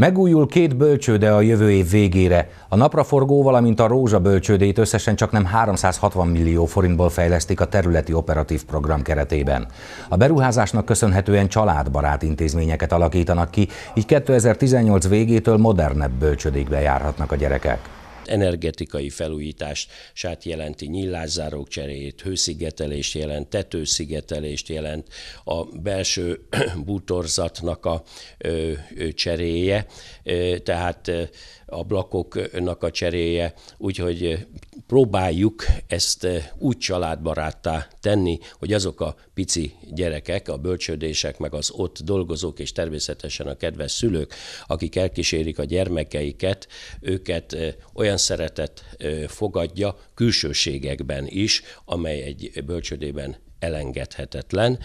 Megújul két bölcsőde a jövő év végére. A napraforgó, valamint a rózsa bölcsődét összesen csak nem 360 millió forintból fejlesztik a területi operatív program keretében. A beruházásnak köszönhetően családbarát intézményeket alakítanak ki, így 2018 végétől modernebb bölcsődékbe járhatnak a gyerekek energetikai felújítását jelenti, nyillászárók cseréjét, hőszigetelést jelent, tetőszigetelést jelent, a belső bútorzatnak a cseréje, tehát ablakoknak a cseréje, úgyhogy próbáljuk ezt eh, úgy családbaráttá tenni, hogy azok a pici gyerekek, a bölcsődések, meg az ott dolgozók, és természetesen a kedves szülők, akik elkísérik a gyermekeiket, őket eh, olyan szeretet eh, fogadja külsőségekben is, amely egy bölcsődében elengedhetetlen.